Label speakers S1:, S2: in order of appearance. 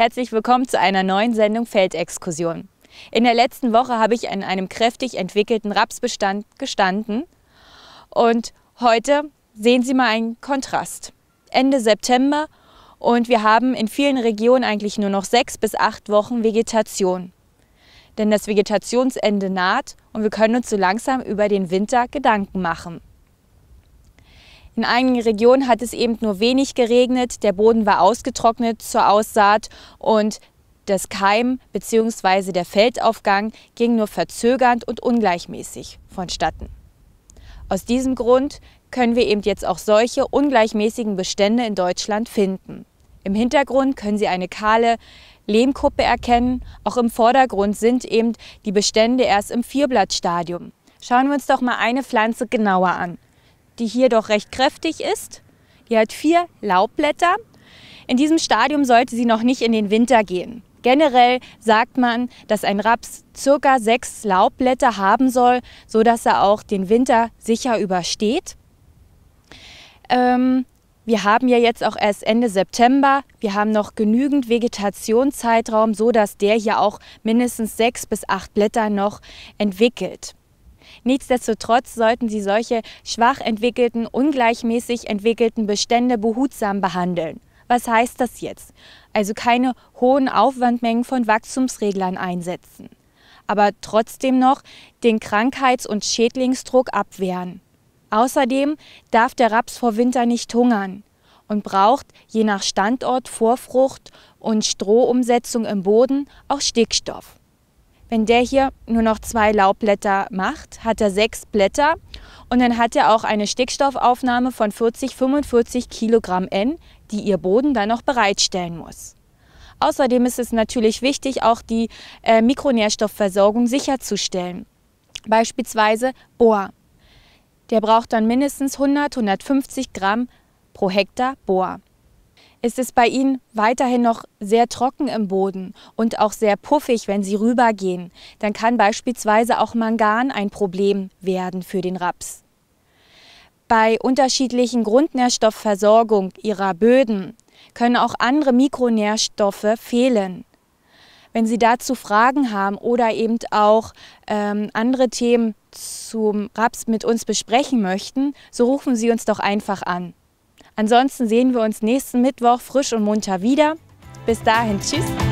S1: Herzlich willkommen zu einer neuen Sendung Feldexkursion. In der letzten Woche habe ich an einem kräftig entwickelten Rapsbestand gestanden und heute sehen Sie mal einen Kontrast. Ende September und wir haben in vielen Regionen eigentlich nur noch sechs bis acht Wochen Vegetation. Denn das Vegetationsende naht und wir können uns so langsam über den Winter Gedanken machen. In einigen Regionen hat es eben nur wenig geregnet, der Boden war ausgetrocknet zur Aussaat und das Keim bzw. der Feldaufgang ging nur verzögernd und ungleichmäßig vonstatten. Aus diesem Grund können wir eben jetzt auch solche ungleichmäßigen Bestände in Deutschland finden. Im Hintergrund können Sie eine kahle Lehmkuppe erkennen. Auch im Vordergrund sind eben die Bestände erst im Vierblattstadium. Schauen wir uns doch mal eine Pflanze genauer an die hier doch recht kräftig ist. Die hat vier Laubblätter. In diesem Stadium sollte sie noch nicht in den Winter gehen. Generell sagt man, dass ein Raps circa sechs Laubblätter haben soll, sodass er auch den Winter sicher übersteht. Ähm, wir haben ja jetzt auch erst Ende September. Wir haben noch genügend Vegetationszeitraum, sodass der hier auch mindestens sechs bis acht Blätter noch entwickelt. Nichtsdestotrotz sollten sie solche schwach entwickelten, ungleichmäßig entwickelten Bestände behutsam behandeln. Was heißt das jetzt? Also keine hohen Aufwandmengen von Wachstumsreglern einsetzen, aber trotzdem noch den Krankheits- und Schädlingsdruck abwehren. Außerdem darf der Raps vor Winter nicht hungern und braucht je nach Standort, Vorfrucht und Strohumsetzung im Boden auch Stickstoff wenn der hier nur noch zwei Laubblätter macht, hat er sechs Blätter und dann hat er auch eine Stickstoffaufnahme von 40, 45 Kilogramm N, die ihr Boden dann noch bereitstellen muss. Außerdem ist es natürlich wichtig, auch die äh, Mikronährstoffversorgung sicherzustellen. Beispielsweise Bohr. Der braucht dann mindestens 100, 150 Gramm pro Hektar Bohr ist es bei Ihnen weiterhin noch sehr trocken im Boden und auch sehr puffig, wenn Sie rübergehen, dann kann beispielsweise auch Mangan ein Problem werden für den Raps. Bei unterschiedlichen Grundnährstoffversorgung Ihrer Böden können auch andere Mikronährstoffe fehlen. Wenn Sie dazu Fragen haben oder eben auch ähm, andere Themen zum Raps mit uns besprechen möchten, so rufen Sie uns doch einfach an. Ansonsten sehen wir uns nächsten Mittwoch frisch und munter wieder. Bis dahin, tschüss.